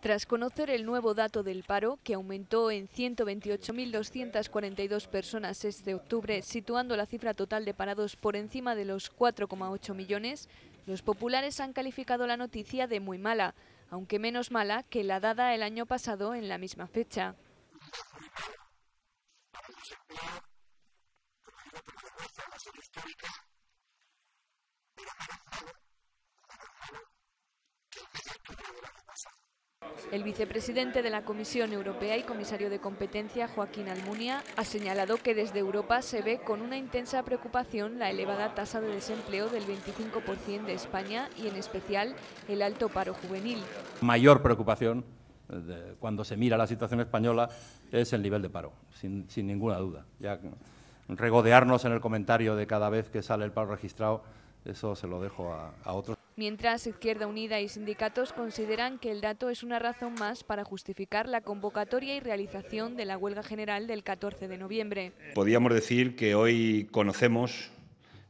Tras conocer el nuevo dato del paro, que aumentó en 128.242 personas este octubre, situando la cifra total de parados por encima de los 4,8 millones, los populares han calificado la noticia de muy mala, aunque menos mala que la dada el año pasado en la misma fecha. El vicepresidente de la Comisión Europea y comisario de competencia, Joaquín Almunia, ha señalado que desde Europa se ve con una intensa preocupación la elevada tasa de desempleo del 25% de España y, en especial, el alto paro juvenil. Mayor preocupación eh, cuando se mira la situación española es el nivel de paro, sin, ninguna duda. Ya regodearnos en el comentario de cada vez que sale el paro registrado, eso se lo dejo a otros mientras Izquierda Unida y sindicatos consideran que el dato es una razón más para justificar la convocatoria y realización de la huelga general del 14 de noviembre. Podríamos decir que hoy conocemos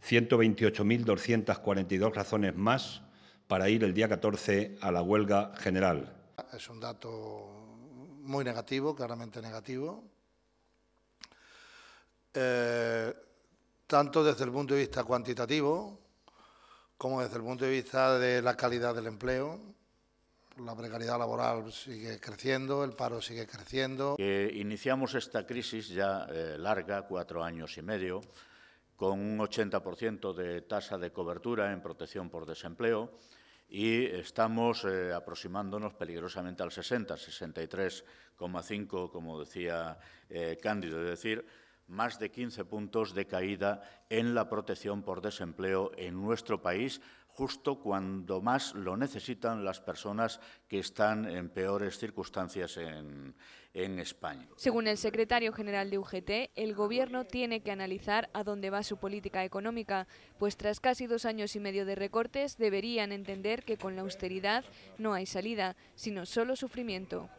128.242 razones más para ir el día 14 a la huelga general. Es un dato muy negativo, claramente negativo, eh, tanto desde el punto de vista cuantitativo, como desde el punto de vista de la calidad del empleo, la precariedad laboral sigue creciendo, el paro sigue creciendo. iniciamos esta crisis ya eh, larga, cuatro años y medio, con un 80% de tasa de cobertura en protección por desempleo y estamos eh, aproximándonos peligrosamente al 60, 63,5, como decía eh, Cándido, es decir, más de 15 puntos de caída en la protección por desempleo en nuestro país, justo cuando más lo necesitan las personas que están en peores circunstancias en, España. Según el secretario general de UGT, el Gobierno tiene que analizar a dónde va su política económica, pues tras casi dos años y medio de recortes deberían entender que con la austeridad no hay salida, sino solo sufrimiento.